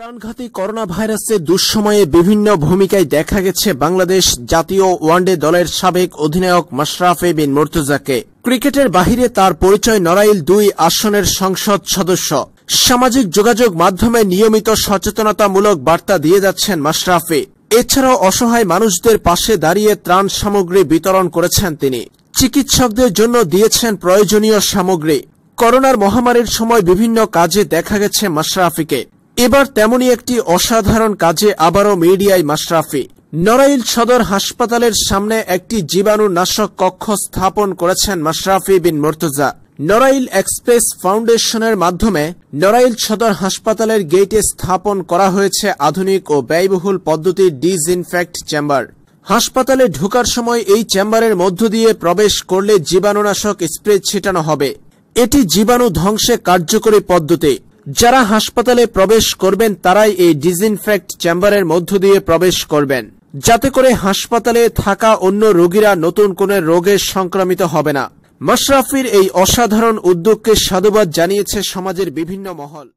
প্রাণঘাতী করোনা ভাইরাসের দুঃসময়ে বিভিন্ন ভূমিকায় দেখা গেছে বাংলাদেশ জাতীয় ওয়ানডে দলের সাবেক অধিনায়ক মাশরাফে বিন মর্তুজাকে ক্রিকেটের বাহিরে তার পরিচয় নড়াইল দুই আসনের সংসদ সদস্য সামাজিক যোগাযোগ মাধ্যমে নিয়মিত সচেতনতামূলক বার্তা দিয়ে যাচ্ছেন মাশরাফি এছাড়াও অসহায় মানুষদের পাশে দাঁড়িয়ে ত্রাণ সামগ্রী বিতরণ করেছেন তিনি চিকিৎসকদের জন্য দিয়েছেন প্রয়োজনীয় সামগ্রী করোনার মহামারীর সময় বিভিন্ন কাজে দেখা গেছে মাশরাফিকে এবার তেমনই একটি অসাধারণ কাজে আবারও মিডিয়ায় মাশরাফি নড়াইল সদর হাসপাতালের সামনে একটি জীবাণুনাশক কক্ষ স্থাপন করেছেন মাশরাফি বিন মর্তুজা নড়াইল এক্সপ্রেস ফাউন্ডেশনের মাধ্যমে নড়াইল সদর হাসপাতালের গেটে স্থাপন করা হয়েছে আধুনিক ও ব্যয়বহুল পদ্ধতির ডিজইনফেক্ট চেম্বার হাসপাতালে ঢোকার সময় এই চেম্বারের মধ্য দিয়ে প্রবেশ করলে জীবাণুনাশক স্প্রে ছিটানো হবে এটি জীবাণু ধ্বংসে কার্যকরী পদ্ধতি যারা হাসপাতালে প্রবেশ করবেন তারাই এই ডিসইনফেক্ট চেম্বারের মধ্য দিয়ে প্রবেশ করবেন যাতে করে হাসপাতালে থাকা অন্য রোগীরা নতুন কোন রোগে সংক্রমিত হবে না মাশরাফির এই অসাধারণ উদ্যোগকে সাধুবাদ জানিয়েছে সমাজের বিভিন্ন মহল